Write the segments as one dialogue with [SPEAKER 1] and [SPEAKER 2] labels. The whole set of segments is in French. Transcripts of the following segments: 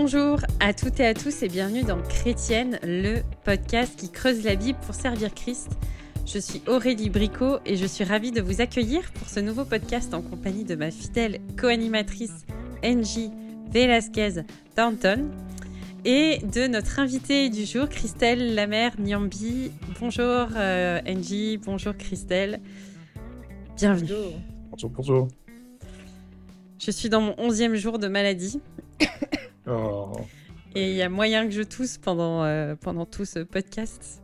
[SPEAKER 1] Bonjour à toutes et à tous et bienvenue dans Chrétienne, le podcast qui creuse la Bible pour servir Christ. Je suis Aurélie Bricot et je suis ravie de vous accueillir pour ce nouveau podcast en compagnie de ma fidèle co-animatrice Angie Velasquez Thornton et de notre invitée du jour, Christelle Lamère Niambi. Bonjour Angie, euh, bonjour Christelle.
[SPEAKER 2] Bienvenue. Bonjour, bonjour.
[SPEAKER 1] Je suis dans mon onzième jour de maladie. Et il y a moyen que je tousse pendant, euh, pendant tout ce podcast.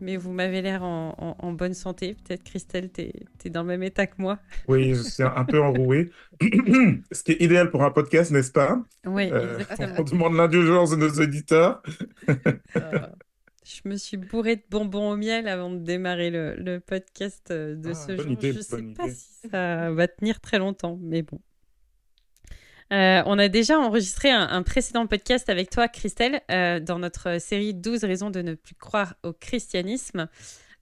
[SPEAKER 1] Mais vous m'avez l'air en, bonne santé. Peut-être, Christelle, tu es, dans le même état que moi.
[SPEAKER 2] Oui, je suis un peu enroué. ce qui est idéal pour un podcast, n'est-ce pas Oui, euh, on demande l'indulgence de nos auditeurs.
[SPEAKER 1] Euh, je me suis bourré de bonbons au miel avant de démarrer le, podcast de ah, ce jour. je ne sais pas si ça va tenir très longtemps, mais bon. Euh, on a déjà enregistré un, précédent podcast avec toi, Christelle, euh, dans notre série 12 raisons de ne plus croire au christianisme.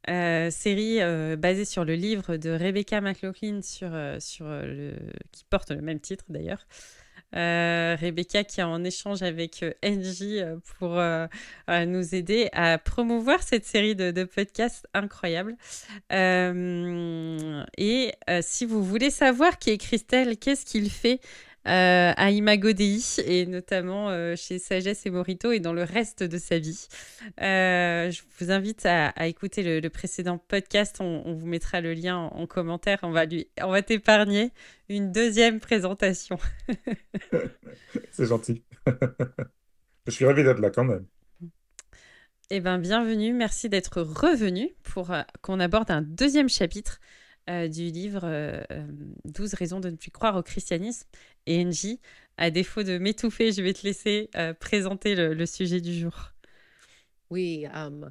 [SPEAKER 1] Euh, série basée sur le livre de Rebecca McLaughlin qui porte le même titre d'ailleurs. Rebecca qui est en échange avec NJ pour nous aider à promouvoir cette série de, de podcasts incroyables. et si vous voulez savoir qui est Christelle, qu'est-ce qu'il fait, euh, à Imago Dei et notamment euh, chez Sagesse et Morito et dans le reste de sa vie. Euh, je vous invite à, écouter le, précédent podcast. On, vous mettra le lien en, commentaire. On va lui, on va t'épargner une deuxième présentation.
[SPEAKER 2] C'est gentil. je suis ravi d'être là quand même.
[SPEAKER 1] Eh bien, bienvenue. Merci d'être revenu pour qu'on aborde un deuxième chapitre euh, du livre 12 euh, euh, raisons de ne plus croire au christianisme. Et NJ, à défaut de m'étouffer, je vais te laisser présenter le, sujet du jour.
[SPEAKER 3] Oui. Um,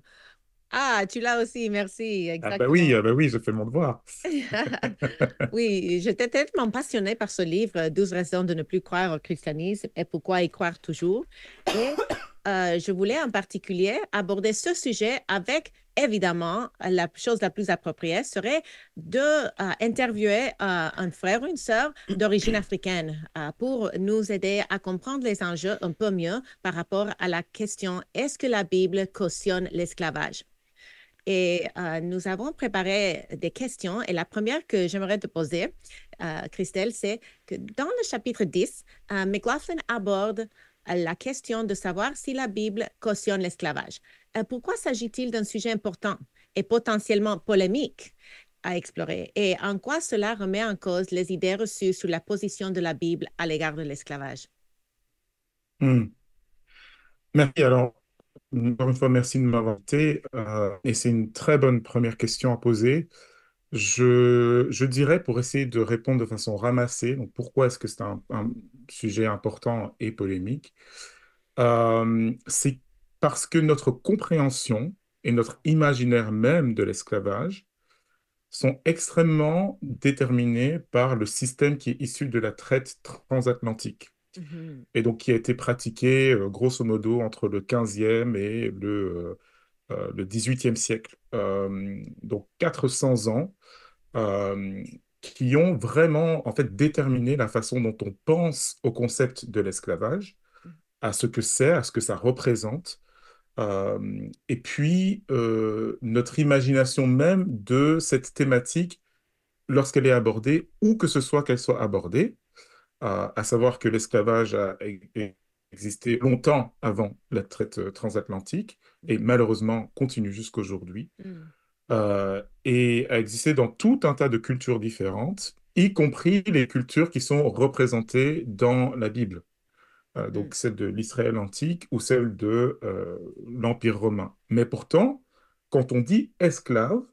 [SPEAKER 3] ah, tu l'as aussi, merci. Ah bah oui,
[SPEAKER 2] bah oui, je fais mon devoir.
[SPEAKER 3] oui, j'étais tellement passionnée par ce livre, 12 raisons de ne plus croire au christianisme et pourquoi y croire toujours. Et euh, je voulais en particulier aborder ce sujet avec, évidemment, la chose la plus appropriée serait d'interviewer euh, interviewer euh, un frère ou une sœur d'origine africaine pour nous aider à comprendre les enjeux un peu mieux par rapport à la question est-ce que la Bible cautionne l'esclavage et nous avons préparé des questions. Et la première que j'aimerais te poser, Christelle, c'est que dans le chapitre 10, McLaughlin aborde la question de savoir si la Bible cautionne l'esclavage. Euh, pourquoi s'agit-il d'un sujet important et potentiellement polémique à explorer et en quoi cela remet en cause les idées reçues sur la position de la Bible à l'égard de l'esclavage?
[SPEAKER 2] Hmm. Merci. Alors, encore une fois, merci de m'avoir euh, et c'est une très bonne première question à poser. Je, dirais, pour essayer de répondre de façon ramassée, pourquoi est-ce que c'est un, sujet important et polémique, euh, c'est parce que notre compréhension et notre imaginaire même de l'esclavage sont extrêmement déterminés par le système qui est issu de la traite transatlantique mmh et donc qui a été pratiqué euh, grosso modo entre le 15e et le, euh, le 18e siècle. donc 400 ans qui ont vraiment en fait déterminé la façon dont on pense au concept de l'esclavage, à ce que c'est, à ce que ça représente, euh, et puis euh, notre imagination même de cette thématique lorsqu'elle est abordée, ou que ce soit qu'elle soit abordée, à savoir que l'esclavage a e-, existé longtemps avant la traite transatlantique et malheureusement continue jusqu'aujourd'hui. aujourd'hui, mm. Euh, et a existé dans tout un tas de cultures différentes, y compris les cultures qui sont représentées dans la Bible. Euh, mm. donc celle de l'Israël antique ou celle de euh, l'Empire romain. Mais pourtant, quand on dit esclave,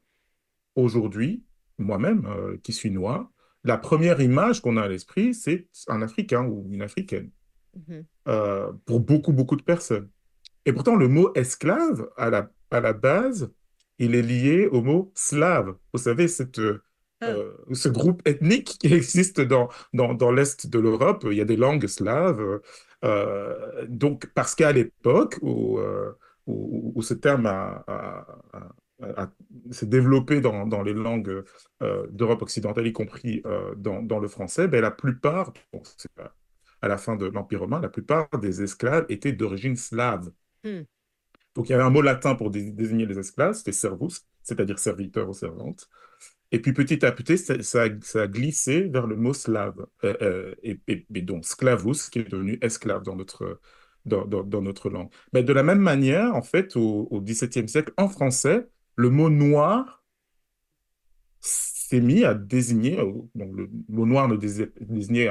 [SPEAKER 2] aujourd'hui, moi-même qui suis noir, la première image qu'on a à l'esprit, c'est un Africain ou une Africaine, mm-hmm. pour beaucoup, beaucoup de personnes. Et pourtant, le mot esclave, à la, à la base, il est lié au mot slave. Vous savez, euh, ah. euh, ce groupe ethnique qui existe dans, dans, l'Est de l'Europe. Il y a des langues slaves. Euh, donc, parce qu'à l'époque où, ce terme a, s'est développé dans, les langues d'Europe occidentale, y compris dans, le français, ben, la plupart, à la fin de l'Empire romain, la plupart des esclaves étaient d'origine slave. Hmm. Donc il y avait un mot latin pour désigner les esclaves, c'était servus, c'est-à-dire serviteur ou servante. Et puis petit à petit, ça, a glissé vers le mot slave, euh, euh, et, donc sclavus, qui est devenu esclave dans notre, dans, notre langue. Mais de la même manière, en fait, au, au XVIIe siècle, en français, le mot noir s'est mis à désigner, euh, donc le mot noir ne désignait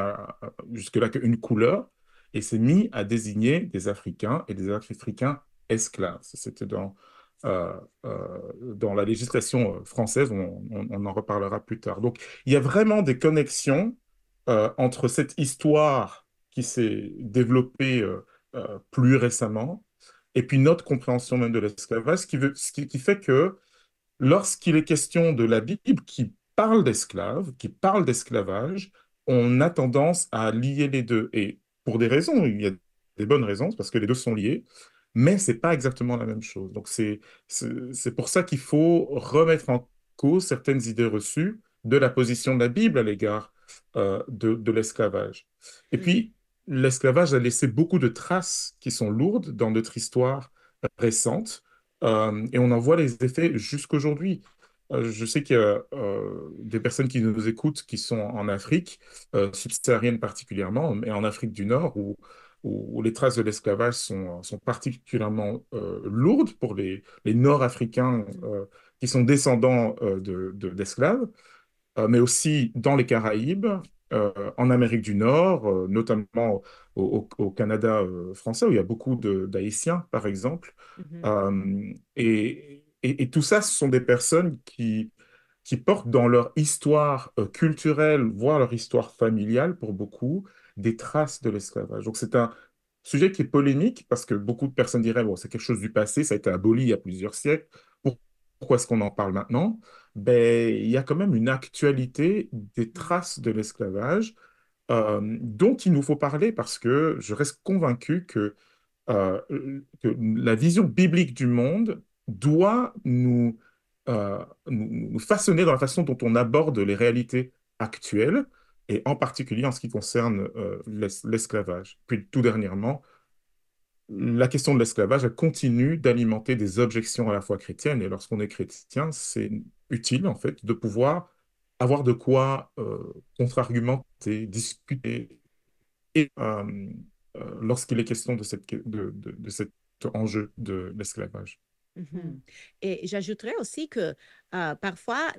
[SPEAKER 2] jusque-là qu'une couleur, et s'est mis à désigner des Africains et des Africains esclaves. C'était dans, euh, euh, dans la législation euh, française, on, en reparlera plus tard. Donc il y a vraiment des connexions entre cette histoire qui s'est développée plus récemment et puis notre compréhension même de l'esclavage, ce qui, fait que lorsqu'il est question de la Bible qui parle d'esclaves, qui parle d'esclavage, on a tendance à lier les deux. Et pour des raisons, il y a des bonnes raisons, parce que les deux sont liés mais c'est pas exactement la même chose. Donc c'est c'est pour ça qu'il faut remettre en cause certaines idées reçues de la position de la Bible à l'égard euh, de, de l'esclavage. Et mm. puis l'esclavage a laissé beaucoup de traces qui sont lourdes dans notre histoire récente euh, et on en voit les effets jusqu'aujourd'hui. Euh, je sais qu'il y a des personnes qui nous écoutent qui sont en Afrique, subsaharienne particulièrement, mais en Afrique du Nord, où où, les traces de l'esclavage sont, euh, particulièrement euh, lourdes pour les, Nord-Africains mmh. euh, qui sont descendants d'esclaves, de, mais aussi dans les Caraïbes, en Amérique du Nord, notamment au, Canada français, où il y a beaucoup d'Haïtiens, par exemple. Mmh. et, tout ça, ce sont des personnes qui portent dans leur histoire culturelle, voire leur histoire familiale, pour beaucoup, des traces de l'esclavage. Donc c'est un sujet qui est polémique parce que beaucoup de personnes diraient, bon, c'est quelque chose du passé, ça a été aboli il y a plusieurs siècles, pourquoi est-ce qu'on en parle maintenant ben, Il y a quand même une actualité des traces de l'esclavage euh, dont il nous faut parler parce que je reste convaincu que, euh, la vision biblique du monde doit euh, nous façonner dans la façon dont on aborde les réalités actuelles et en particulier en ce qui concerne euh, l'esclavage. Puis tout dernièrement, la question de l'esclavage continue d'alimenter des objections à la foi chrétienne, et lorsqu'on est chrétien, c'est utile en fait de pouvoir avoir de quoi euh, contre-argumenter, discuter, et euh, lorsqu'il est question de, cette, de cet enjeu de l'esclavage.
[SPEAKER 3] Mmh mmh. Et j'ajouterais aussi que euh, parfois,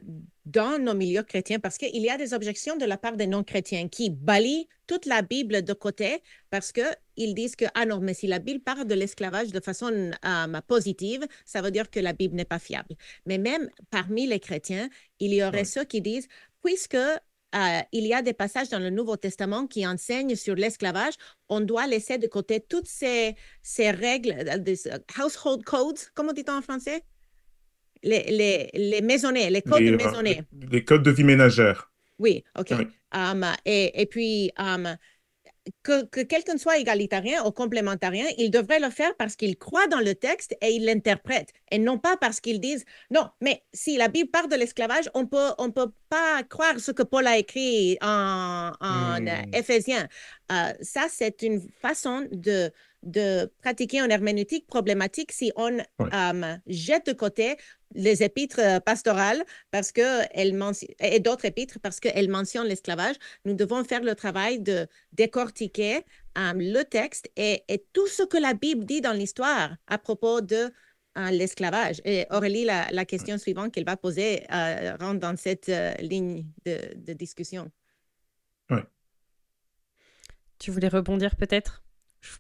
[SPEAKER 3] dans nos milieux chrétiens, parce qu'il y a des objections de la part des non-chrétiens qui balient toute la Bible de côté parce qu'ils disent que, ah non, mais si la Bible parle de l'esclavage de façon euh, positive, ça veut dire que la Bible n'est pas fiable. Mais même parmi les chrétiens, il y aurait ceux qui disent, puisque euh, il y a des passages dans le Nouveau Testament qui enseignent sur l'esclavage. On doit laisser de côté toutes ces, ces règles, euh, euh, household codes, comment dit-on en français les, les, les maisonnées, les codes de maisonnées.
[SPEAKER 2] Les, codes de vie ménagère.
[SPEAKER 3] Oui, OK. Um, et, puis, um, que, quelqu'un soit égalitarien ou complémentarien, il devrait le faire parce qu'il croit dans le texte et il l'interprète, et non pas parce qu'il dise non, mais si la Bible parle de l'esclavage, on peut, on peut pas croire ce que Paul a écrit en, en hmm. euh, ça, c'est une façon de, de pratiquer une herméneutique problématique si on euh, jette de côté les épîtres euh, pastorales parce que elle et d'autres épîtres parce qu'elles mentionnent l'esclavage. Nous devons faire le travail de décortiquer euh, le texte et, tout ce que la Bible dit dans l'histoire à propos de euh, l'esclavage. Et Aurélie, la, question suivante qu'elle va poser rentre dans cette ligne de, de discussion. Oui.
[SPEAKER 1] Tu voulais rebondir peut-être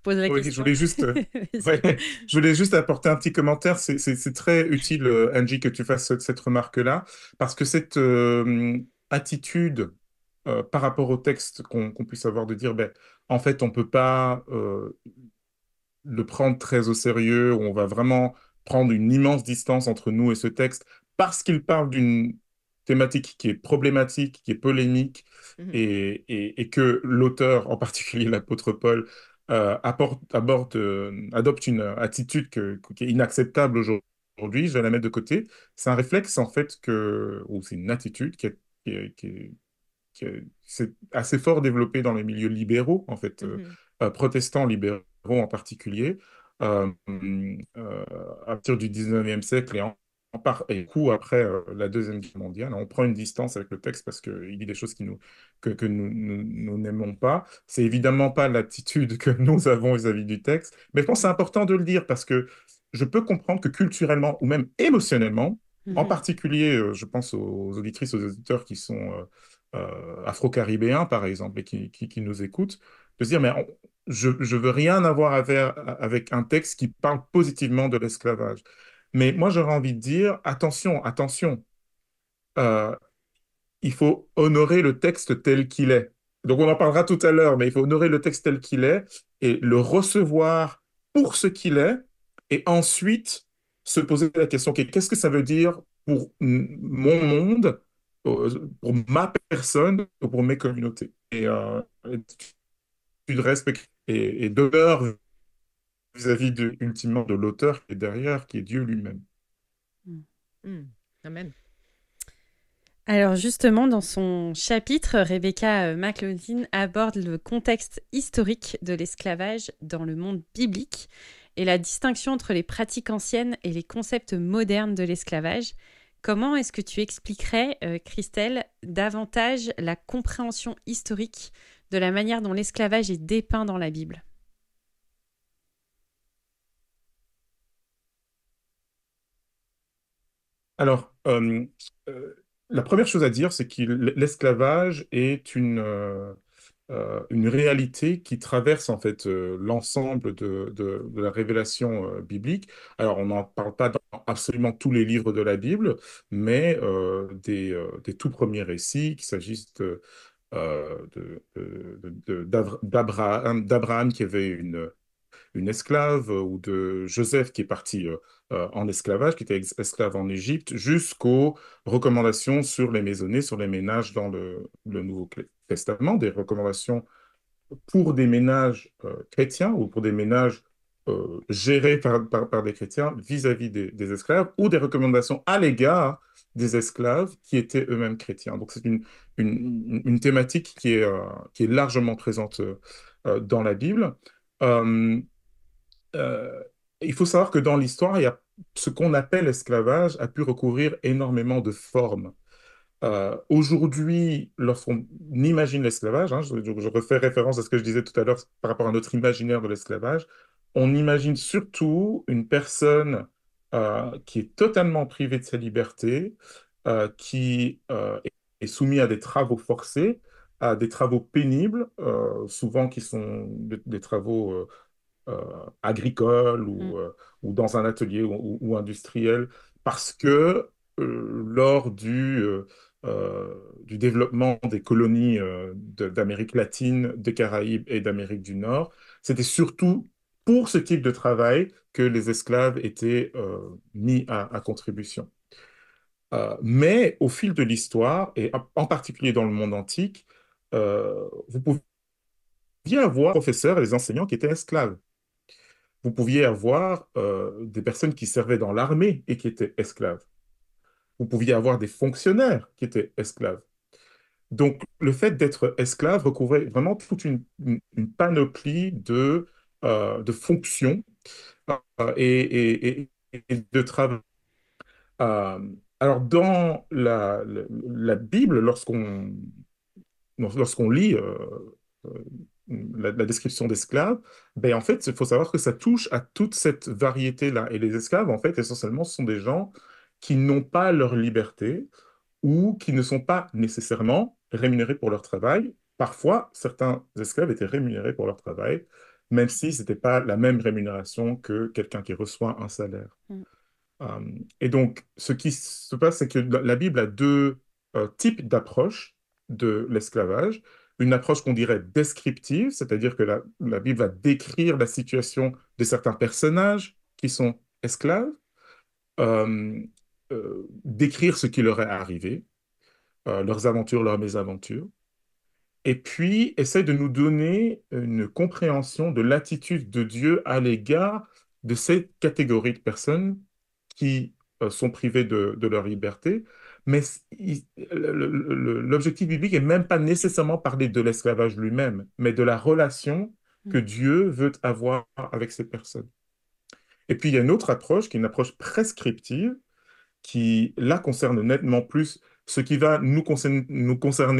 [SPEAKER 1] je Je voulais, juste, euh,
[SPEAKER 2] je voulais juste apporter un petit commentaire. C'est très utile, euh, Angie, que tu fasses cette, remarque-là, parce que cette euh, attitude par rapport au texte qu'on puisse avoir de dire, ben, en fait, on ne peut pas le prendre très au sérieux, on va vraiment prendre une immense distance entre nous et ce texte, parce qu'il parle d'une thématique qui est problématique, qui est polémique, mmh et, et, que l'auteur, en particulier l'apôtre Paul, euh, aborde, euh, adopte une euh, attitude qui est inacceptable aujourd'hui, je vais la mettre de côté. C'est un réflexe, en fait, que, ou c'est une attitude qui est, assez fort développée dans les milieux libéraux, en fait, mm-hmm. protestants libéraux en particulier, à partir du 19e siècle et en, par et coup après euh, la Deuxième Guerre mondiale, on prend une distance avec le texte parce qu'il dit des choses qui nous, que, nous, n'aimons nous, pas. C'est évidemment pas l'attitude que nous avons vis-à-vis du texte, mais je pense que c'est important de le dire parce que je peux comprendre que culturellement ou même émotionnellement, en mhm. particulier, euh, je pense aux auditrices, aux auditeurs qui sont euh, afro-caribéens, par exemple, et qui, qui, qui, nous écoutent, de se dire, mais je ne veux rien avoir à avec un texte qui parle positivement de l'esclavage. Mais moi, j'aurais envie de dire, attention, attention, euh, il faut honorer le texte tel qu'il est. Donc on en parlera tout à l'heure, mais il faut honorer le texte tel qu'il est et le recevoir pour ce qu'il est, et ensuite se poser la question, qu'est-ce que ça veut dire pour mon monde, euh, pour ma personne, pour mes communautés Et euh, tu de respect et, et d'honneur vis-à-vis de, ultimement de l'auteur qui est derrière, qui est Dieu lui-même.
[SPEAKER 3] Hmm. Hmm. Amen.
[SPEAKER 1] Alors justement, dans son chapitre, Rebecca euh, McLaughlin aborde le contexte historique de l'esclavage dans le monde biblique et la distinction entre les pratiques anciennes et les concepts modernes de l'esclavage. Comment est-ce que tu expliquerais, euh, Christelle, davantage la compréhension historique de la manière dont l'esclavage est dépeint dans la Bible
[SPEAKER 2] Alors, euh, euh, la première chose à dire, c'est que l'esclavage est une, euh, une réalité qui traverse en fait l'ensemble de, la révélation biblique. Alors, on n'en parle pas dans absolument tous les livres de la Bible, mais des, tout premiers récits, qu'il s'agisse de d'Abraham qui avait une, une esclave, euh, ou de Joseph qui est parti euh, euh, en esclavage, qui était esclave en Égypte, jusqu'aux recommandations sur les maisonnées, sur les ménages dans le, Nouveau Testament, des recommandations pour des ménages chrétiens ou pour des ménages gérés par, des chrétiens vis-à-vis des, esclaves ou des recommandations à l'égard des esclaves qui étaient eux-mêmes chrétiens. Donc c'est une, une, thématique qui est, qui est largement présente dans la Bible. Euh, il faut savoir que dans l'histoire, il y a ce qu'on appelle l'esclavage a pu recouvrir énormément de formes. Euh, aujourd'hui, lorsqu'on imagine l'esclavage, hein, je, refais référence à ce que je disais tout à l'heure par rapport à notre imaginaire de l'esclavage, on imagine surtout une personne euh, qui est totalement privée de sa liberté, qui est soumise à des travaux forcés, à des travaux pénibles, souvent qui sont des, des travaux euh, agricole mm. euh, ou, dans un atelier ou, industriel, parce que euh, lors du, du développement des colonies d'Amérique latine, des Caraïbes et d'Amérique du Nord, c'était surtout pour ce type de travail que les esclaves étaient mis à, contribution. mais au fil de l'histoire, et en particulier dans le monde antique, vous vous pouviez avoir professeurs et les enseignants qui étaient esclaves vous pouviez avoir euh, des personnes qui servaient dans l'armée et qui étaient esclaves. Vous pouviez avoir des fonctionnaires qui étaient esclaves. Donc, le fait d'être esclave recouvrait vraiment toute une, panoplie de, euh, de fonctions euh, et, de travail. alors, dans la, Bible, lorsqu'on lorsqu'on lit la, description d'esclaves, ben en fait, il faut savoir que ça touche à toute cette variété-là. Et les esclaves, en fait, essentiellement, ce sont des gens qui n'ont pas leur liberté ou qui ne sont pas nécessairement rémunérés pour leur travail. Parfois, certains esclaves étaient rémunérés pour leur travail, même si ce n'était pas la même rémunération que quelqu'un qui reçoit un salaire. Mm. Hum, et donc, ce qui se passe, c'est que la Bible a deux euh, types d'approches de l'esclavage une approche qu'on dirait descriptive, c'est-à-dire que la, Bible va décrire la situation de certains personnages qui sont esclaves, euh, euh, décrire ce qui leur est arrivé, euh, leurs aventures, leurs mésaventures, et puis essaie de nous donner une compréhension de l'attitude de Dieu à l'égard de cette catégorie de personnes qui sont privées de leur liberté, mais l'objectif biblique n'est même pas nécessairement parler de l'esclavage lui-même, mais de la relation que mm. Dieu veut avoir avec ces personnes. Et puis il y a une autre approche qui est une approche prescriptive, qui là concerne nettement plus ce qui va nous concerner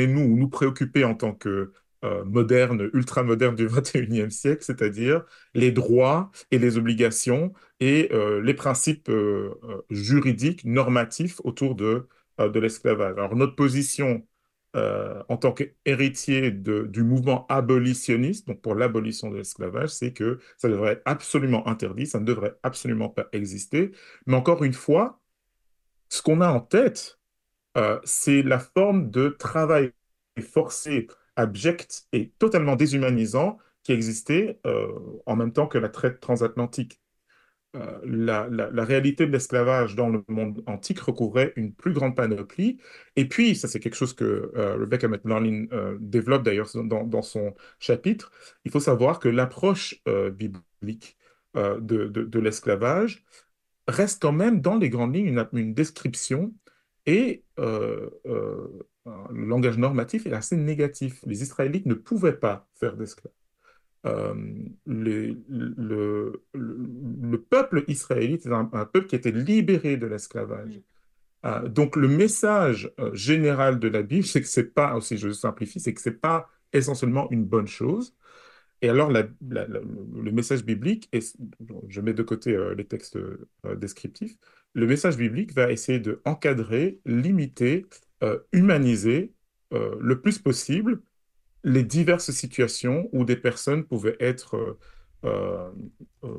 [SPEAKER 2] nous, nous ou nous préoccuper en tant que euh, moderne, ultra-moderne du 21e siècle, c'est-à-dire les droits et les obligations et euh, les principes euh, juridiques, normatifs autour de euh, de l'esclavage. Alors notre position euh, en tant qu'héritier du mouvement abolitionniste, donc pour l'abolition de l'esclavage, c'est que ça devrait être absolument interdit, ça ne devrait absolument pas exister. Mais encore une fois, ce qu'on a en tête, euh, c'est la forme de travail forcé, abject et totalement déshumanisant qui existait en même temps que la traite transatlantique. Euh, la, réalité de l'esclavage dans le monde antique recouvrait une plus grande panoplie. Et puis, ça c'est quelque chose que euh, Rebecca McLaughlin euh, développe d'ailleurs dans, son chapitre, il faut savoir que l'approche biblique de, l'esclavage reste quand même dans les grandes lignes une, une description et le langage normatif est assez négatif. Les Israélites ne pouvaient pas faire d'esclaves. Euh, le, le, peuple israélite est un, peuple qui a été libéré de l'esclavage. Mm. Euh, donc le message euh, général de la Bible, c'est que c'est pas, oh, si je simplifie, c'est que c'est pas essentiellement une bonne chose. Et alors le message biblique, est, je mets de côté les textes descriptifs, le message biblique va essayer de encadrer, limiter, humaniser le plus possible les diverses situations où des personnes pouvaient être euh, euh, euh,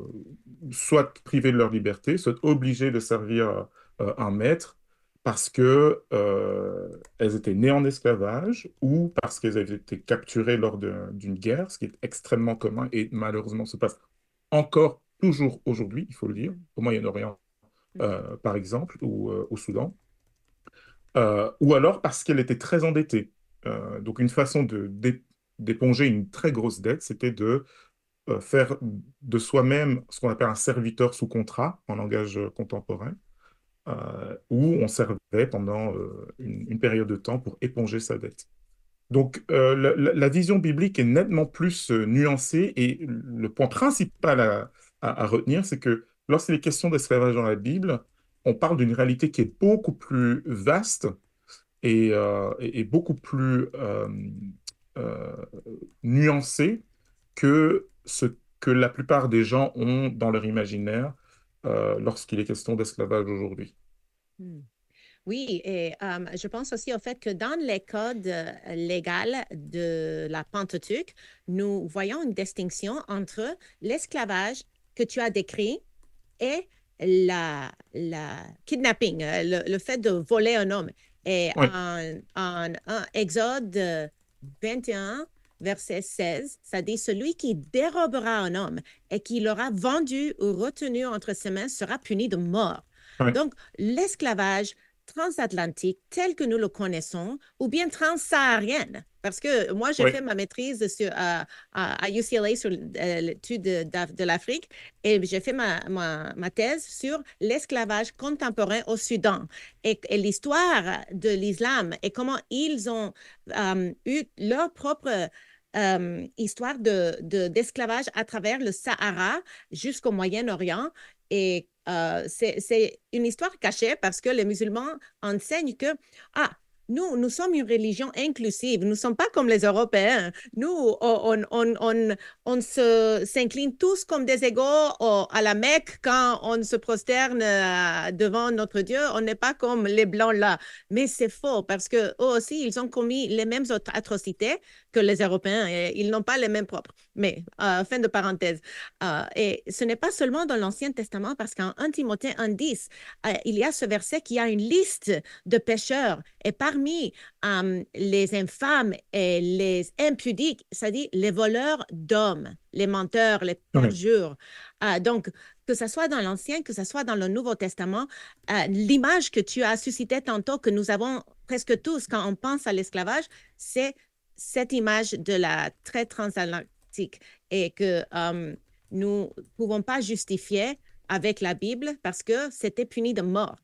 [SPEAKER 2] soit privées de leur liberté, soit obligées de servir un maître parce qu'elles étaient nées en esclavage ou parce qu'elles avaient été capturées lors d'une guerre, ce qui est extrêmement commun et malheureusement se passe encore toujours aujourd'hui, il faut le dire, au Moyen-Orient par exemple ou au Soudan. ou alors parce qu'elles étaient très endettées euh, donc une façon d'éponger une très grosse dette, c'était de euh, faire de soi-même ce qu'on appelle un serviteur sous contrat en langage euh, contemporain, où on servait pendant une, période de temps pour éponger sa dette. Donc la, vision biblique est nettement plus nuancée et le point principal à, à retenir, c'est que lorsqu'il est question d'esclavage dans la Bible, on parle d'une réalité qui est beaucoup plus vaste est, euh, beaucoup plus euh, euh, nuancé que ce que la plupart des gens ont dans leur imaginaire lorsqu'il est question d'esclavage aujourd'hui.
[SPEAKER 3] Hmm. Oui, et je pense aussi au fait que dans les codes légaux de la Pentateuque, nous voyons une distinction entre l'esclavage que tu as décrit et la, la kidnapping, le fait de voler un homme. Et en, Exode 21, verset 16, ça dit Celui qui dérobera un homme et qui l'aura vendu ou retenu entre ses mains sera puni de mort. Donc, l'esclavage, transatlantique tel que nous le connaissons ou bien transsaharienne. Parce que moi, j'ai fait ma maîtrise euh, à UCLA sur euh, l'étude de, l'Afrique et j'ai fait ma, ma, thèse sur l'esclavage contemporain au Soudan et, l'histoire de l'islam et comment ils ont euh, eu leur propre euh, histoire d'esclavage de, d'esclavage à travers le Sahara jusqu'au Moyen-Orient. Et euh, c'est une histoire cachée parce que les musulmans enseignent que, ah, nous, nous sommes une religion inclusive. Nous ne sommes pas comme les Européens. Nous, on, on, s'incline tous comme des égaux à la Mecque quand on se prosterne euh, devant notre Dieu. On n'est pas comme les Blancs là. Mais c'est faux parce que aussi, ils ont commis les mêmes atrocités que les Européens et ils n'ont pas les mêmes propres. Mais, euh, fin de parenthèse. Euh, et ce n'est pas seulement dans l'Ancien Testament parce qu'en 1 Timothée 1.10, il y a ce verset qui a une liste de pécheurs et parmi les infâmes et les impudiques, ça dit les voleurs d'hommes, les menteurs, les perjures. Ah, donc, que ce soit dans l'Ancien, que ce soit dans le Nouveau Testament, ah, l'image que tu as suscitée tantôt, que nous avons presque tous quand on pense à l'esclavage, c'est cette image de la traite transatlantique et que nous ne pouvons pas justifier avec la Bible parce que c'était puni de mort.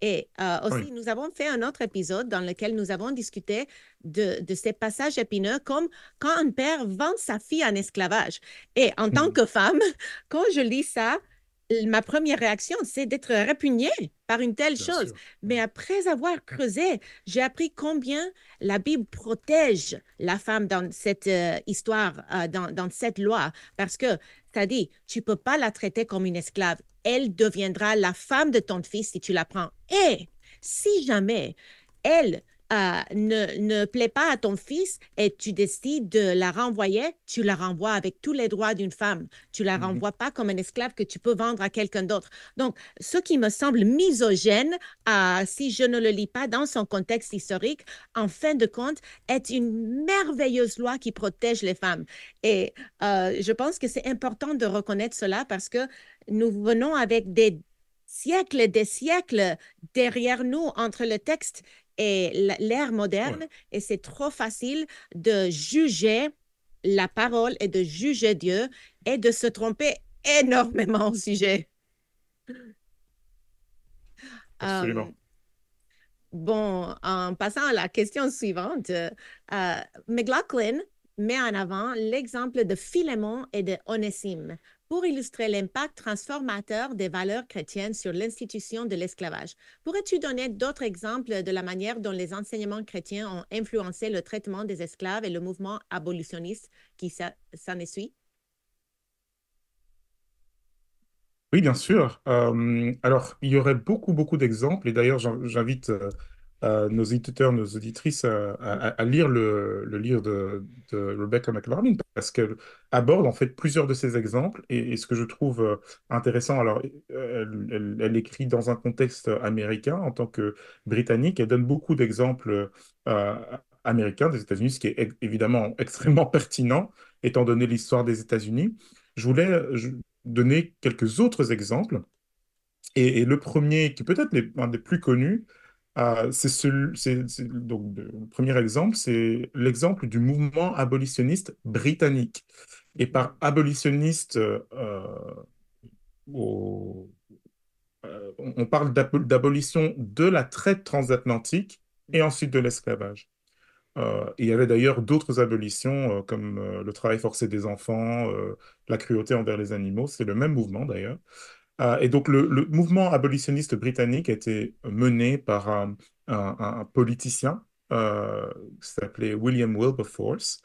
[SPEAKER 3] Et euh, aussi, nous avons fait un autre épisode dans lequel nous avons discuté de, ces passages épineux comme quand un père vend sa fille en esclavage. Et en tant mhm. que femme, quand je lis ça, ma première réaction, c'est d'être répugnée par une telle chose. Mais après avoir creusé, j'ai appris combien la Bible protège la femme dans cette euh, histoire, euh, dans, cette loi, parce que as dit, tu peux pas la traiter comme une esclave. Elle deviendra la femme de ton fils si tu la prends. Et si jamais elle ne, ne plaît pas à ton fils et tu décides de la renvoyer, tu la renvoies avec tous les droits d'une femme. Tu la mmh renvoies pas comme un esclave que tu peux vendre à quelqu'un d'autre. Donc, ce qui me semble misogène, si je ne le lis pas dans son contexte historique, en fin de compte, est une merveilleuse loi qui protège les femmes. Et euh, je pense que c'est important de reconnaître cela parce que nous venons avec des siècles des siècles derrière nous entre le texte et l'ère moderne, et c'est trop facile de juger la parole et de juger Dieu et de se tromper énormément au sujet. Absolument. Euh, bon, en passant à la question suivante, euh, euh, McLaughlin met en avant l'exemple de Philémon et de Onésime pour illustrer l'impact transformateur des valeurs chrétiennes sur l'institution de l'esclavage. Pourrais-tu donner d'autres exemples de la manière dont les enseignements chrétiens ont influencé le traitement des esclaves et le mouvement abolitionniste qui s'en essuie?
[SPEAKER 2] Oui, bien sûr. Euh, alors, il y aurait beaucoup, beaucoup d'exemples, et d'ailleurs, j'invite euh, nos éditeurs, nos auditrices à, lire le, livre de, Rebecca McLaren parce qu'elle aborde en fait plusieurs de ces exemples et, ce que je trouve euh, intéressant, alors elle, écrit dans un contexte américain en tant que britannique, elle donne beaucoup d'exemples euh, américains des États-Unis, ce qui est évidemment extrêmement pertinent étant donné l'histoire des États-Unis. Je voulais donner quelques autres exemples. Et, le premier, qui peut-être un des plus connus, euh, c'est donc le premier exemple, c'est l'exemple du mouvement abolitionniste britannique. Et par abolitionniste, euh, euh, on parle d'abolition de la traite transatlantique et ensuite de l'esclavage. il y avait d'ailleurs d'autres abolitions comme le travail forcé des enfants, la cruauté envers les animaux, c'est le même mouvement d'ailleurs. Euh, et donc le, mouvement abolitionniste britannique a été mené par un, politicien euh, qui s'appelait William Wilberforce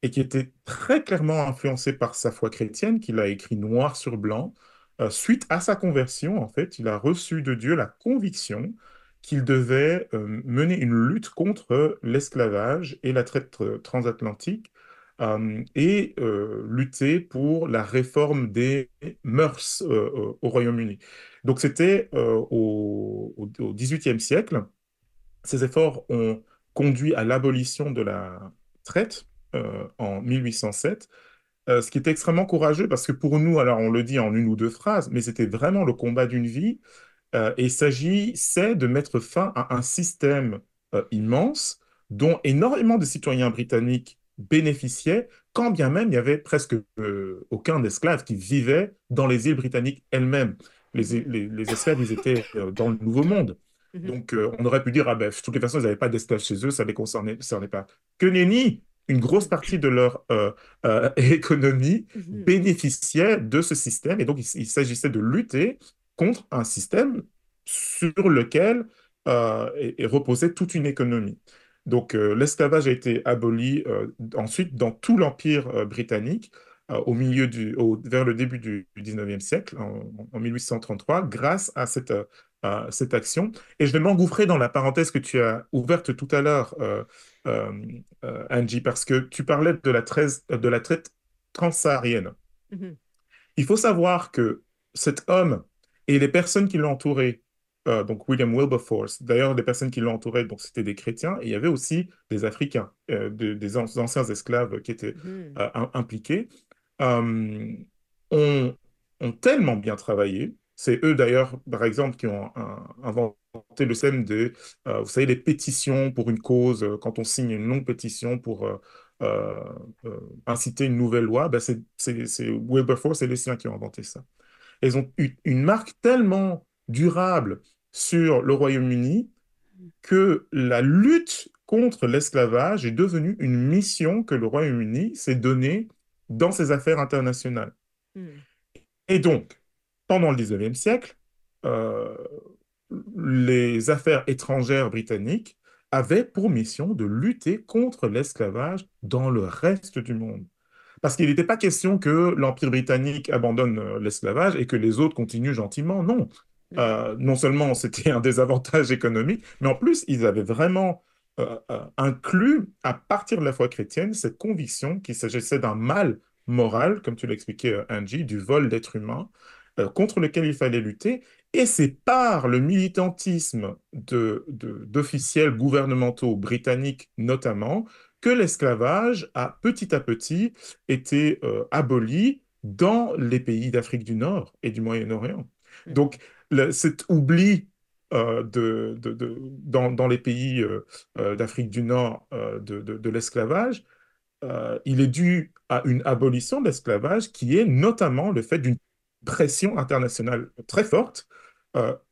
[SPEAKER 2] et qui était très clairement influencé par sa foi chrétienne qu'il a écrit noir sur blanc. Euh, suite à sa conversion, en fait, il a reçu de Dieu la conviction qu'il devait mener une lutte contre l'esclavage et la traite transatlantique et lutter pour la réforme des mœurs au Royaume-Uni. Donc c'était au XVIIIe siècle. Ces efforts ont conduit à l'abolition de la traite en 1807. ce qui est extrêmement courageux parce que pour nous, alors on le dit en une ou deux phrases, mais c'était vraiment le combat d'une vie. et il s'agissait de mettre fin à un système immense dont énormément de citoyens britanniques bénéficiaient, quand bien même il y avait presque euh, aucun esclave qui vivait dans les îles britanniques elles-mêmes. Les, les, esclaves, ils étaient euh, dans le Nouveau Monde. Mhm. Donc, euh, on aurait pu dire, ah ben, toutes les personnes ils n'avaient pas d'esclaves chez eux, ça ne les concernait, pas. Que nenni, une grosse partie de leur économie mhm. bénéficiait de ce système. Et donc, il, s'agissait de lutter contre un système sur lequel est, reposait toute une économie. Donc euh, l'esclavage a été aboli euh, ensuite dans tout l'Empire euh, britannique au milieu du, vers le début du, 19e siècle, en, 1833, grâce à cette, cette action. Et je vais m'engouffrer dans la parenthèse que tu as ouverte tout à l'heure, Angie, parce que tu parlais de la, de la traite transsaharienne. Mm-hmm. Il faut savoir que cet homme et les personnes qui l'ont entouré euh, donc William Wilberforce. D'ailleurs, des personnes qui l'entouraient, donc c'était des chrétiens, et il y avait aussi des Africains, euh, des anciens esclaves qui étaient mm-hmm. euh, impliqués, ont, tellement bien travaillé. C'est eux d'ailleurs, par exemple, qui ont inventé le thème de, vous savez, les pétitions pour une cause. Quand on signe une longue pétition pour inciter une nouvelle loi, ben c'est Wilberforce et les siens qui ont inventé ça. Ils ont eu une marque tellement durable sur le Royaume-Uni que la lutte contre l'esclavage est devenue une mission que le Royaume-Uni s'est donnée dans ses affaires internationales. Hmm. Et donc, pendant le 19e siècle, euh, les affaires étrangères britanniques avaient pour mission de lutter contre l'esclavage dans le reste du monde. Parce qu'il n'était pas question que l'Empire britannique abandonne euh, l'esclavage et que les autres continuent gentiment. Non, euh, non seulement c'était un désavantage économique, mais en plus, ils avaient vraiment euh, euh, inclus, à partir de la foi chrétienne, cette conviction qu'il s'agissait d'un mal moral, comme tu l'expliquais, Angie, du vol d'êtres humains, contre lequel il fallait lutter. Et c'est par le militantisme d'officiels gouvernementaux britanniques notamment que l'esclavage a petit à petit été aboli dans les pays d'Afrique du Nord et du Moyen-Orient. Mmh. Donc, cet oubli euh, dans, les pays euh, euh, d'Afrique du Nord de, l'esclavage, il est dû à une abolition de l'esclavage qui est notamment le fait d'une pression internationale très forte,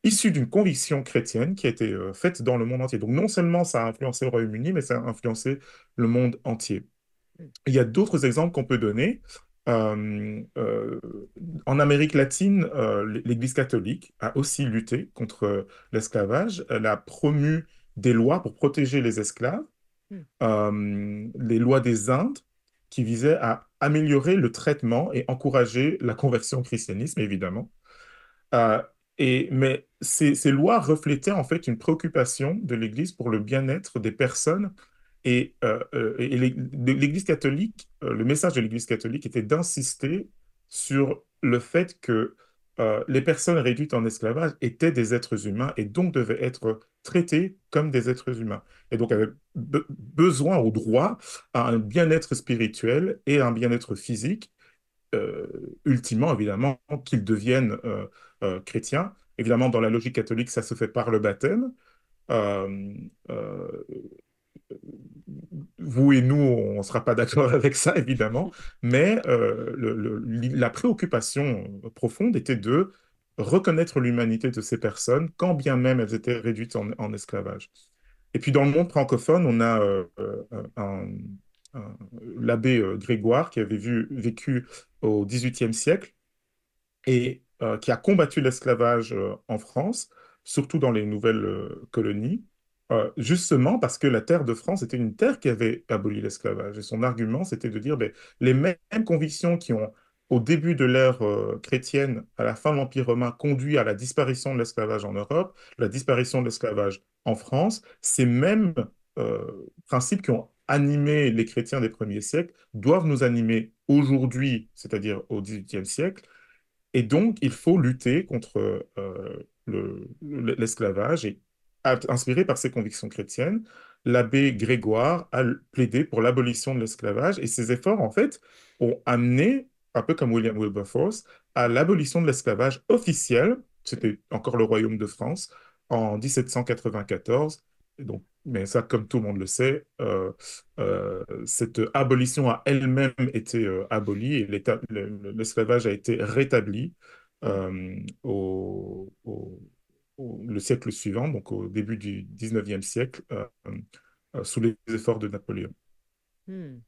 [SPEAKER 2] issue d'une conviction chrétienne qui a été faite dans le monde entier. Donc non seulement ça a influencé le Royaume-Uni, mais ça a influencé le monde entier. Il y a d'autres exemples qu'on peut donner. Euh, euh, en Amérique latine, euh, l'Église catholique a aussi lutté contre l'esclavage. Elle a promu des lois pour protéger les esclaves, hmm. les lois des Indes, qui visaient à améliorer le traitement et encourager la conversion au christianisme, évidemment. et, mais ces, lois reflétaient en fait une préoccupation de l'Église pour le bien-être des personnes et, euh, euh, l'Église catholique, euh, le message de l'Église catholique était d'insister sur le fait que les personnes réduites en esclavage étaient des êtres humains et donc devaient être traitées comme des êtres humains. Et donc avaient besoin ou droit à un bien-être spirituel et un bien-être physique, ultimement, évidemment, qu'ils deviennent chrétiens. Évidemment, dans la logique catholique, ça se fait par le baptême vous et nous, on ne sera pas d'accord avec ça, évidemment, mais euh, la préoccupation profonde était de reconnaître l'humanité de ces personnes, quand bien même elles étaient réduites en, esclavage. Et puis dans le monde francophone, on a euh, euh, l'abbé Grégoire qui avait vécu au XVIIIe siècle et qui a combattu l'esclavage en France, surtout dans les nouvelles colonies. Euh, justement parce que la terre de France était une terre qui avait aboli l'esclavage. Et son argument, c'était de dire ben, les mêmes convictions qui ont, au début de l'ère euh, chrétienne, à la fin de l'Empire romain, conduit à la disparition de l'esclavage en Europe, la disparition de l'esclavage en France, ces mêmes euh, principes qui ont animé les chrétiens des premiers siècles doivent nous animer aujourd'hui, c'est-à-dire au XVIIIe siècle. Et donc, il faut lutter contre l'esclavage et inspiré par ses convictions chrétiennes, l'abbé Grégoire a plaidé pour l'abolition de l'esclavage et ses efforts, en fait, ont amené, un peu comme William Wilberforce, à l'abolition de l'esclavage officiel, c'était encore le royaume de France, en 1794. Donc, mais ça, comme tout le monde le sait, euh, euh, cette abolition a elle-même été euh, abolie et l'esclavage a été rétabli au le siècle suivant, donc au début du 19e siècle, euh, euh, sous les efforts de Napoléon.
[SPEAKER 3] Hmm.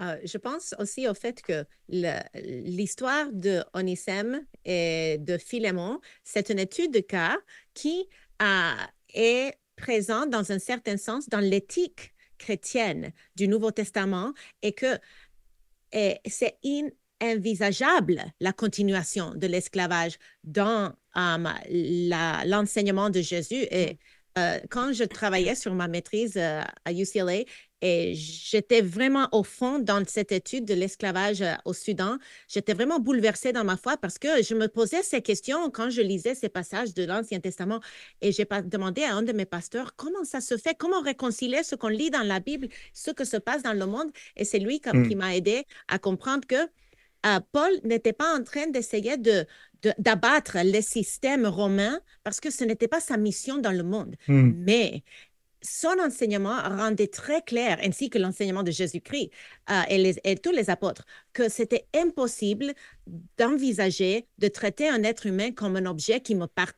[SPEAKER 3] Euh, je pense aussi au fait que l'histoire de et de Philémon, c'est une étude de cas qui est présente dans un certain sens dans l'éthique chrétienne du Nouveau Testament et que c'est inenvisageable la continuation de l'esclavage dans l'enseignement de Jésus. Et mm. euh, quand je travaillais sur ma maîtrise euh, à UCLA, et j'étais vraiment au fond dans cette étude de l'esclavage euh, au Soudan. J'étais vraiment bouleversée dans ma foi parce que je me posais ces questions quand je lisais ces passages de l'Ancien Testament. Et j'ai demandé à un de mes pasteurs comment ça se fait, comment réconcilier ce qu'on lit dans la Bible, ce que se passe dans le monde. Et c'est lui qui mm. m'a aidé à comprendre que Paul n'était pas en train d'essayer de, d'abattre les systèmes romains parce que ce n'était pas sa mission dans le monde. Hmm. Mais son enseignement rendait très clair, ainsi que l'enseignement de Jésus-Christ euh, et, tous les apôtres, que c'était impossible d'envisager de traiter un être humain comme un objet qui m'appartient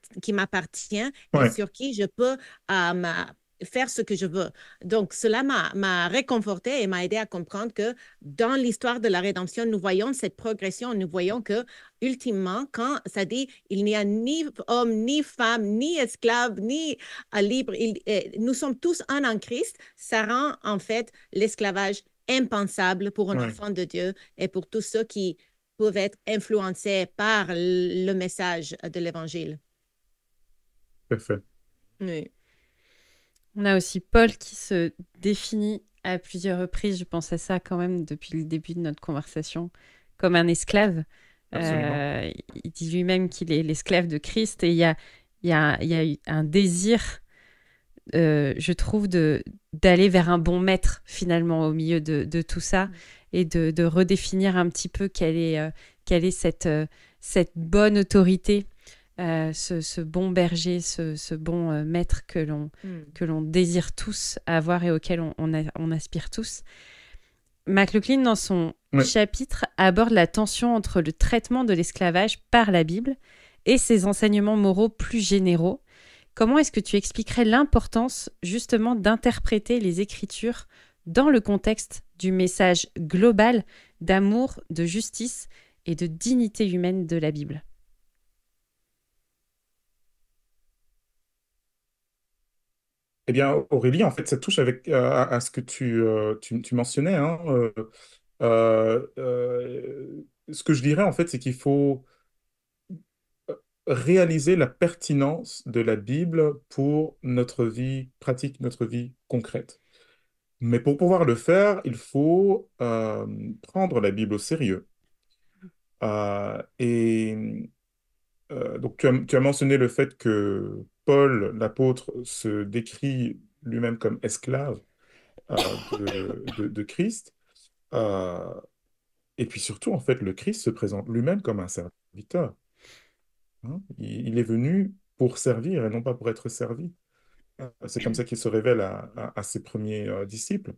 [SPEAKER 3] et sur qui je peux euh, faire ce que je veux. Donc, cela m'a réconforté et m'a aidé à comprendre que dans l'histoire de la rédemption, nous voyons cette progression, nous voyons que, ultimement, quand ça dit, il n'y a ni homme, ni femme, ni esclave, ni euh, libre, euh, nous sommes tous un en Christ, ça rend en fait l'esclavage impensable pour un enfant de Dieu et pour tous ceux qui peuvent être influencés par le message de l'Évangile.
[SPEAKER 2] Parfait.
[SPEAKER 1] Oui. On a aussi Paul qui se définit à plusieurs reprises, je pense à ça quand même depuis le début de notre conversation, comme un esclave. Euh, il dit lui-même qu'il est l'esclave de Christ et il y a, un désir, euh, je trouve, de, d'aller vers un bon maître finalement au milieu de, tout ça mm. et de, redéfinir un petit peu quelle est, euh, cette bonne autorité euh, ce, bon berger, ce, bon euh, maître que l'on hmm. l'on désire tous avoir et auquel on, aspire tous. McLaughlin, dans son chapitre, aborde la tension entre le traitement de l'esclavage par la Bible et ses enseignements moraux plus généraux. Comment est-ce que tu expliquerais l'importance justement d'interpréter les Écritures dans le contexte du message global d'amour, de justice et de dignité humaine de la Bible
[SPEAKER 2] Eh bien, Aurélie, en fait, ça touche avec, euh, à, ce que tu, euh, tu, mentionnais. Hein, euh, ce que je dirais, en fait, c'est qu'il faut réaliser la pertinence de la Bible pour notre vie pratique, notre vie concrète. Mais pour pouvoir le faire, il faut prendre la Bible au sérieux. et euh, donc tu as, mentionné le fait que Paul, l'apôtre, se décrit lui-même comme esclave euh, de, Christ. Euh, et puis surtout, en fait, le Christ se présente lui-même comme un serviteur. Hein, il, est venu pour servir et non pas pour être servi. C'est comme ça qu'il se révèle à, à ses premiers disciples.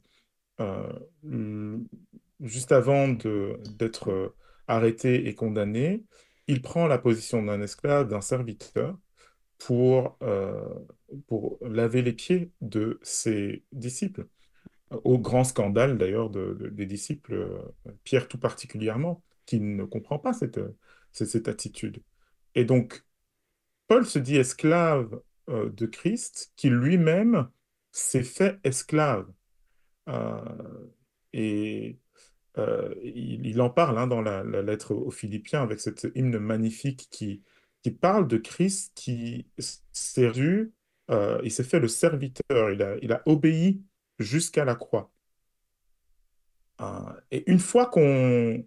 [SPEAKER 2] juste avant d'être arrêté et condamné, il prend la position d'un esclave, d'un serviteur, pour, euh, pour laver les pieds de ses disciples. Au grand scandale d'ailleurs des disciples, euh, Pierre tout particulièrement, qui ne comprend pas euh, cette, cette, attitude. Et donc, Paul se dit esclave de Christ, qui lui-même s'est fait esclave. et euh, il, en parle hein, dans la, lettre aux Philippiens avec cet hymne magnifique qui, qui parle de Christ qui s'est euh, il s'est fait le serviteur, il a, obéi jusqu'à la croix. Euh, et une fois qu'on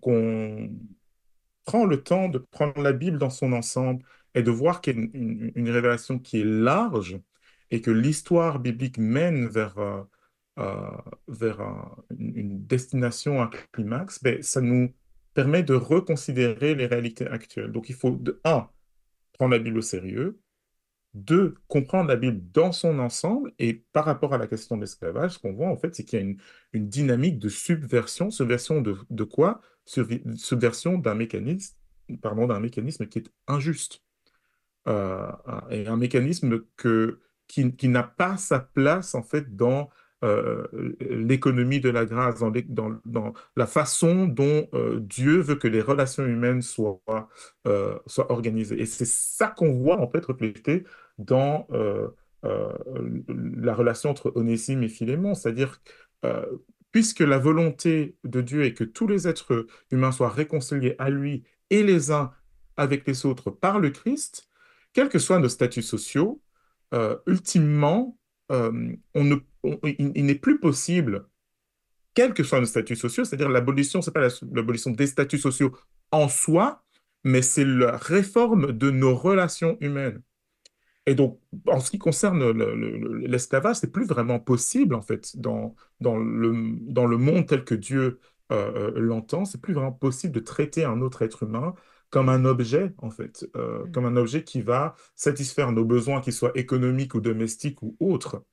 [SPEAKER 2] prend le temps de prendre la Bible dans son ensemble et de voir qu'il y a une, révélation qui est large et que l'histoire biblique mène vers euh, vers une destination, un climax, ben, ça nous permet de reconsidérer les réalités actuelles. Donc il faut, de, un, prendre la Bible au sérieux, deux, comprendre la Bible dans son ensemble, et par rapport à la question de l'esclavage, ce qu'on voit en fait, c'est qu'il y a une, dynamique de subversion, subversion de, de quoi Subversion d'un mécanisme, pardon, d'un mécanisme qui est injuste, euh, et un mécanisme que, qui n'a pas sa place en fait dans euh, l'économie de la grâce, dans, la façon dont euh, Dieu veut que les relations humaines euh, soient, organisées. Et c'est ça qu'on voit en fait reflété dans la relation entre Onésime et Philémon, c'est-à-dire puisque la volonté de Dieu est que tous les êtres humains soient réconciliés à lui et les uns avec les autres par le Christ, quels que soient nos statuts sociaux, ultimement, euh, on ne, il, n'est plus possible, quel que soit nos statuts sociaux, c'est-à-dire l'abolition, c'est pas l'abolition des statuts sociaux en soi, mais c'est la réforme de nos relations humaines. Et donc, en ce qui concerne l'esclavage, ce n'est c'est plus vraiment possible, en fait, dans, dans, le, dans le monde tel que Dieu euh, euh l'entend, c'est plus vraiment possible de traiter un autre être humain comme un objet, en fait, euh, mm. comme un objet qui va satisfaire nos besoins, qu'ils soient économiques ou domestiques ou autres.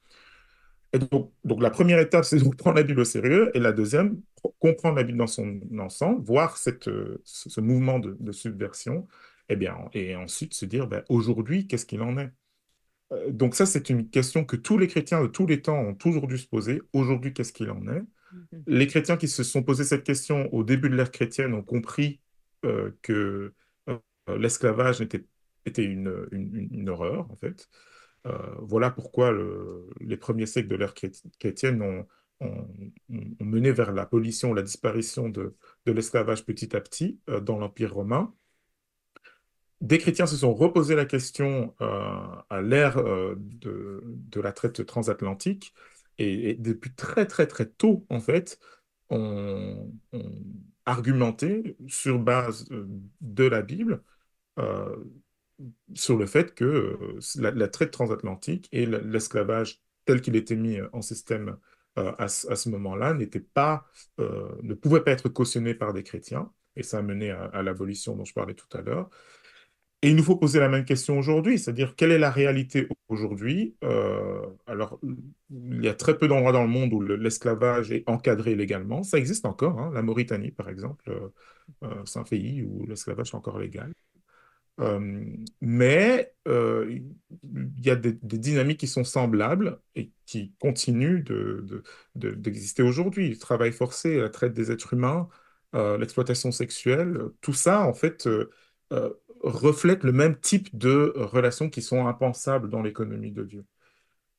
[SPEAKER 2] Et donc, la première étape, c'est de prendre la Bible au sérieux, et la deuxième, comprendre la Bible dans son ensemble, voir cette, ce, mouvement de, subversion, et, eh bien, et ensuite se dire, ben, aujourd'hui, qu'est-ce qu'il en est euh, donc ça, c'est une question que tous les chrétiens de tous les temps ont toujours dû se poser. Aujourd'hui, qu'est-ce qu'il en est mm-hmm. les chrétiens qui se sont posés cette question au début de l'ère chrétienne ont compris euh, que euh, l'esclavage était, une, horreur, en fait. Euh, voilà pourquoi les premiers siècles de l'ère chrétienne ont, mené vers la pollution, la disparition de, l'esclavage petit à petit dans l'Empire romain des chrétiens se sont reposés la question à l'ère de, la traite transatlantique. Et, et, depuis très, très, très tôt, en fait, on, on, argumenté sur base euh, de la Bible euh, sur le fait que euh, la, traite transatlantique et l'esclavage tel qu'il était mis en système à, ce moment-là n'était pas, ne pouvait pas être cautionné par des chrétiens, et ça a mené à l'abolition dont je parlais tout à l'heure, et il nous faut poser la même question aujourd'hui, c'est-à-dire quelle est la réalité aujourd'hui euh, Alors, il y a très peu d'endroits dans le monde où l'esclavage est encadré légalement. Ça existe encore. Hein, la Mauritanie, par exemple, euh, euh, c'est un pays où l'esclavage est encore légal. mais il y a des, dynamiques qui sont semblables et qui continuent d'exister de, aujourd'hui. Le travail forcé, la traite des êtres humains, l'exploitation sexuelle, tout ça, en fait, reflète le même type de relations qui sont impensables dans l'économie de Dieu.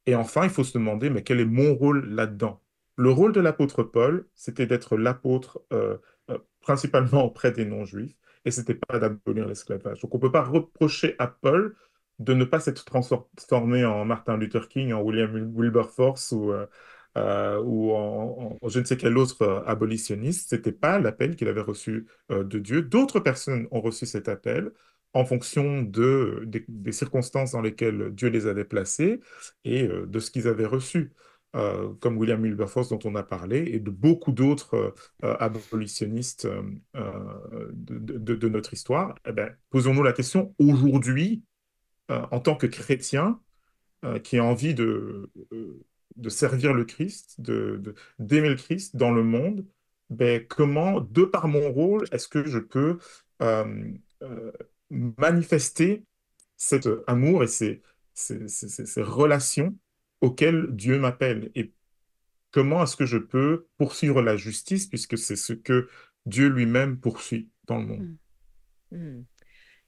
[SPEAKER 2] Et enfin, il faut se demander, mais quel est mon rôle là-dedans Le rôle de l'apôtre Paul, c'était d'être l'apôtre euh, euh, principalement auprès des non-juifs, et c'était pas d'abolir l'esclavage. Donc on ne peut pas reprocher à Paul de ne pas s'être transformé en Martin Luther King, en William Wilberforce ou, euh, ou en, en, je ne sais quel autre abolitionniste. C'était pas l'appel qu'il avait reçu de Dieu. D'autres personnes ont reçu cet appel en fonction de, des, circonstances dans lesquelles Dieu les avait placés et euh, de ce qu'ils avaient reçu. Euh, comme William Wilberforce dont on a parlé, et de beaucoup d'autres euh, abolitionnistes de, notre histoire, eh ben, posons-nous la question aujourd'hui, en tant que chrétien qui a envie de, de servir le Christ, d'aimer le Christ dans le monde, ben, comment, de par mon rôle, est-ce que je peux manifester cet euh, amour et ces, ces, relations auxquelles Dieu m'appelle. Et comment est-ce que je peux poursuivre la justice, puisque c'est ce que Dieu lui-même poursuit dans le monde.
[SPEAKER 3] Hmm. Hmm.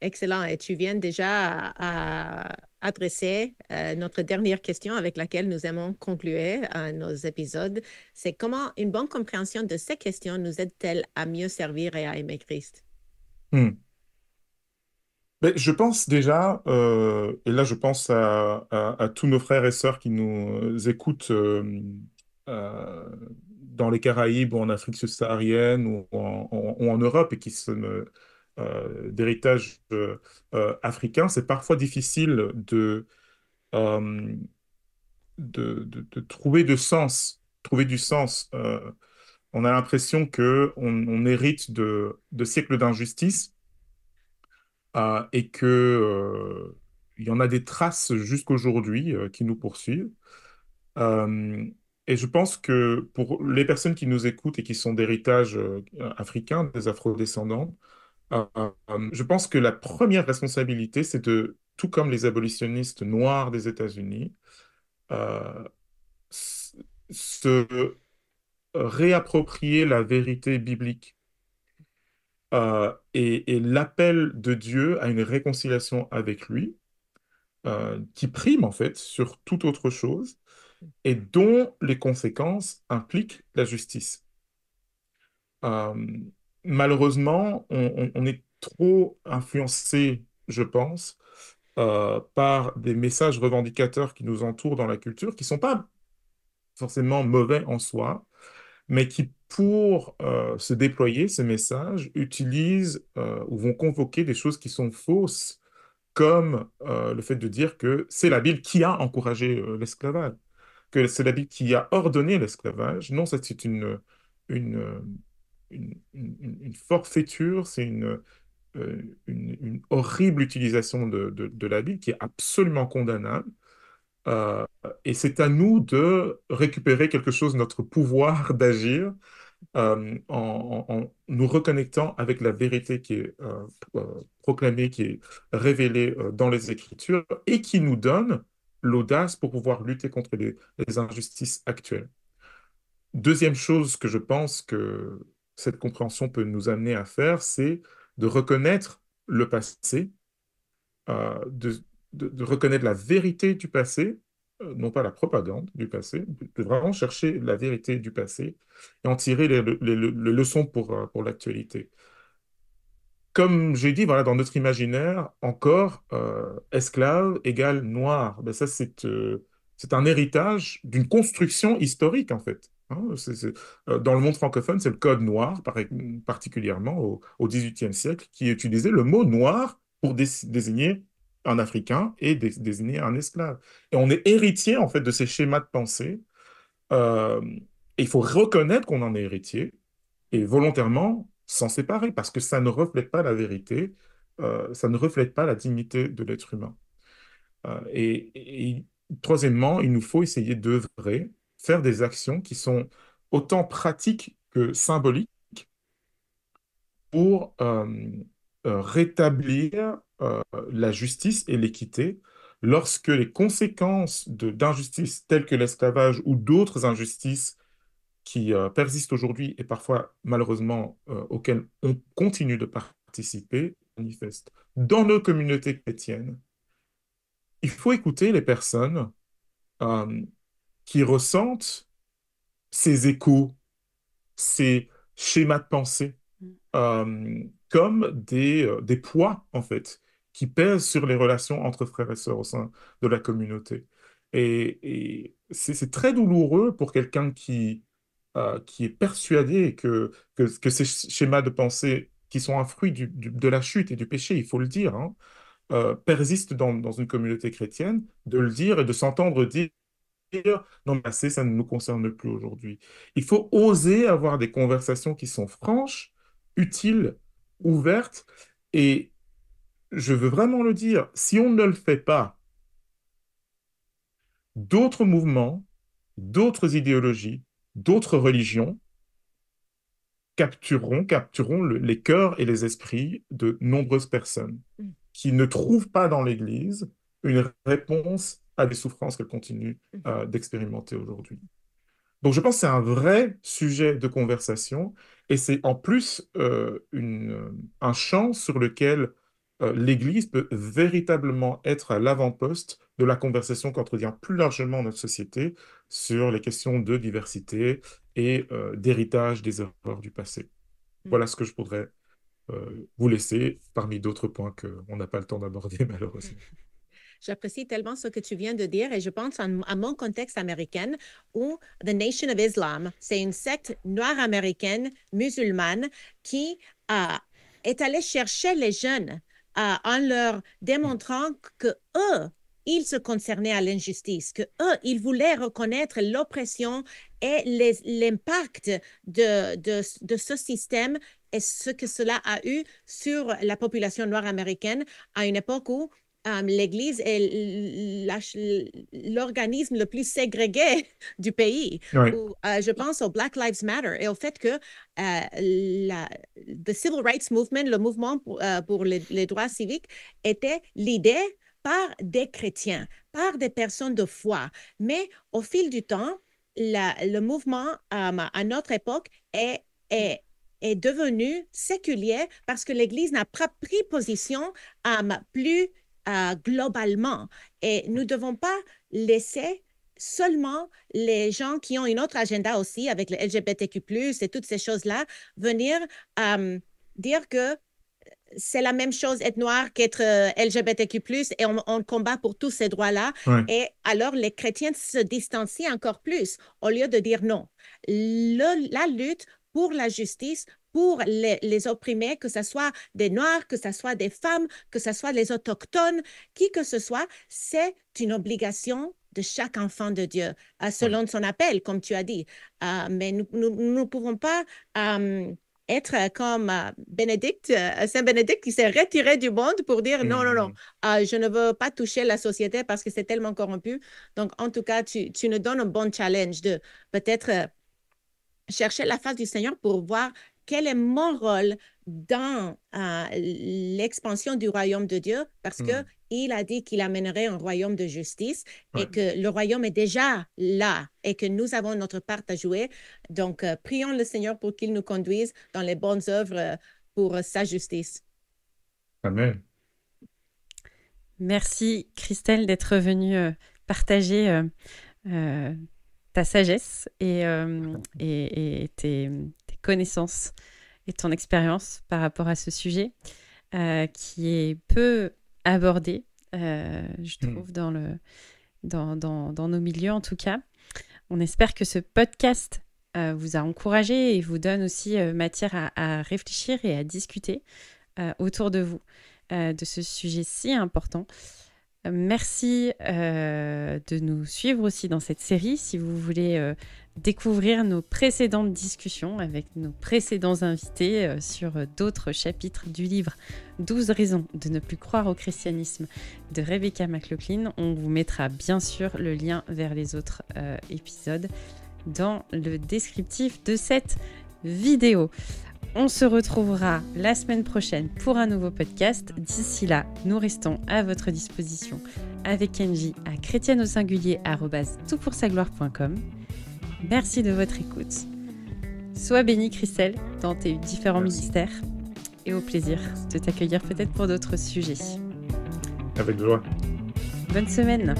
[SPEAKER 3] Excellent. Et tu viens déjà à, adresser euh, notre dernière question avec laquelle nous aimons conclure euh, nos épisodes. C'est comment une bonne compréhension de ces questions nous aide-t-elle à mieux servir et à aimer Christ?
[SPEAKER 2] Hmm. Ben, je pense déjà, euh, et là je pense à, tous nos frères et sœurs qui nous euh, écoutent euh, dans les Caraïbes ou en Afrique subsaharienne ou en, Europe et qui sont d'héritage africain, c'est parfois difficile de, trouver de sens, trouver du sens. on a l'impression que on, hérite de, de siècles d'injustice ah, et que euh, il y en a des traces jusqu'aujourd'hui euh, qui nous poursuivent. et je pense que pour les personnes qui nous écoutent et qui sont d'héritage euh, africain, des afrodescendants, je pense que la première responsabilité, c'est de, tout comme les abolitionnistes noirs des États-Unis, se réapproprier la vérité biblique euh, et, l'appel de Dieu à une réconciliation avec lui, euh, qui prime en fait sur toute autre chose et dont les conséquences impliquent la justice. Euh, malheureusement, on, est trop influencé, je pense, par des messages revendicateurs qui nous entourent dans la culture, qui ne sont pas forcément mauvais en soi, mais qui pour euh, se déployer, ce message, utilisent euh, ou vont convoquer des choses qui sont fausses, comme euh, le fait de dire que c'est la Bible qui a encouragé l'esclavage, que c'est la Bible qui a ordonné l'esclavage. Non, c'est une, une, une, forfaiture, c'est une, horrible utilisation de, de, de la Bible qui est absolument condamnable. Euh, et c'est à nous de récupérer quelque chose, notre pouvoir d'agir euh, en, nous reconnectant avec la vérité qui est euh, proclamée, qui est révélée dans les Écritures et qui nous donne l'audace pour pouvoir lutter contre les, les, injustices actuelles. Deuxième chose que je pense que cette compréhension peut nous amener à faire, c'est de reconnaître le passé, de, de, reconnaître la vérité du passé, euh, non pas la propagande du passé, de vraiment chercher la vérité du passé et en tirer les, leçons pour, euh, pour l'actualité. Comme j'ai dit, voilà, dans notre imaginaire, encore, euh, esclave égale noir. Ben ça, c'est c'est un héritage d'une construction historique, en fait. Hein. dans le monde francophone, c'est le code noir, particulièrement au XVIIIe siècle, qui utilisait le mot noir pour désigner un Africain est désigné un esclave. Et on est héritier, en fait, de ces schémas de pensée. Euh, et il faut reconnaître qu'on en est héritier et volontairement s'en séparer parce que ça ne reflète pas la vérité, euh, ça ne reflète pas la dignité de l'être humain. Euh, et, et, troisièmement, il nous faut essayer d'œuvrer, faire des actions qui sont autant pratiques que symboliques pour rétablir euh, la justice et l'équité lorsque les conséquences d'injustices telles que l'esclavage ou d'autres injustices qui euh, persistent aujourd'hui et parfois malheureusement euh, auxquelles on continue de participer manifestent dans nos communautés chrétiennes, il faut écouter les personnes qui ressentent ces échos, ces schémas de pensée, mm. comme des, des, poids, en fait, qui pèsent sur les relations entre frères et sœurs au sein de la communauté. Et, c'est très douloureux pour quelqu'un qui, euh, qui est persuadé que, que, que, ces schémas de pensée qui sont un fruit de la chute et du péché, il faut le dire, hein, euh, persistent dans, dans, une communauté chrétienne, de le dire et de s'entendre dire non, mais assez, ça ne nous concerne plus aujourd'hui. Il faut oser avoir des conversations qui sont franches, utiles, ouvertes et, je veux vraiment le dire, si on ne le fait pas, d'autres mouvements, d'autres idéologies, d'autres religions captureront, captureront les cœurs et les esprits de nombreuses personnes mm. qui ne trouvent pas dans l'Église une réponse à des souffrances qu'elles continuent mm. euh, d'expérimenter aujourd'hui. Donc je pense que c'est un vrai sujet de conversation et c'est en plus euh, euh, un champ sur lequel euh, l'Église peut véritablement être à l'avant-poste de la conversation qu'entretient plus largement notre société sur les questions de diversité et euh, d'héritage des erreurs du passé. Mm. Voilà ce que je voudrais euh, vous laisser parmi d'autres points qu'on n'a pas le temps d'aborder malheureusement.
[SPEAKER 3] j'apprécie tellement ce que tu viens de dire et je pense à mon contexte américain où The Nation of Islam, c'est une secte noire américaine musulmane qui est allée chercher les jeunes en leur démontrant que eux, ils se concernaient à l'injustice, que eux, ils voulaient reconnaître l'oppression et l'impact de, de, de ce système et ce que cela a eu sur la population noire américaine à une époque où euh, l'Église est l'organisme le plus ségrégué du pays. Euh, je pense au Black Lives Matter et au fait que le euh, la, Civil Rights Movement, le mouvement pour, les, droits civiques, était l'idée par des chrétiens, par des personnes de foi. Mais au fil du temps, le mouvement à notre époque est, est est devenu séculier parce que l'Église n'a pas pris position à plus euh, globalement. Et nous devons pas laisser seulement les gens qui ont une autre agenda aussi avec le LGBTQ+, et toutes ces choses-là, venir euh, dire que c'est la même chose être noir qu'être euh, LGBTQ+, et on, combat pour tous ces droits-là. Et alors, les chrétiens se distancient encore plus au lieu de dire non. la lutte pour la justice, pour les, opprimés, que ce soit des Noirs, que ce soit des femmes, que ce soit les Autochtones, qui que ce soit, c'est une obligation de chaque enfant de Dieu, euh, selon son appel, comme tu as dit. Euh, mais nous ne pouvons pas euh, être comme Bénédicte, Saint Bénédicte qui s'est retiré du monde pour dire non, non, non, mm. je ne veux pas toucher la société parce que c'est tellement corrompu. Donc, en tout cas, tu, tu nous donnes un bon challenge de peut-être chercher la face du Seigneur pour voir quel est mon rôle dans euh, l'expansion du royaume de Dieu, parce qu'il que hmm. il a dit qu'il amènerait un royaume de justice et que le royaume est déjà là et que nous avons notre part à jouer. Donc, euh, prions le Seigneur pour qu'il nous conduise dans les bonnes œuvres euh, pour
[SPEAKER 1] sa justice. Amen. Merci Christelle d'être venue partager ta sagesse et, euh, tes, connaissances et ton expérience par rapport à ce sujet euh, qui est peu abordé, euh, je hmm. trouve, dans, le, dans, nos milieux en tout cas. On espère que ce podcast vous a encouragé et vous donne aussi matière à, à, réfléchir et à discuter autour de vous de ce sujet si important. Merci euh, de nous suivre aussi dans cette série. Si vous voulez euh, découvrir nos précédentes discussions avec nos précédents invités euh, sur d'autres chapitres du livre 12 raisons de ne plus croire au christianisme de Rebecca McLaughlin, on vous mettra bien sûr le lien vers les autres épisodes dans le descriptif de cette vidéo. On se retrouvera la semaine prochaine pour un nouveau podcast. D'ici là, nous restons à votre disposition avec Kenji à chrétienne Merci de votre écoute. Sois béni Christelle, dans tes différents ministères et au plaisir de t'accueillir peut-être pour d'autres sujets. Avec joie. Bonne semaine.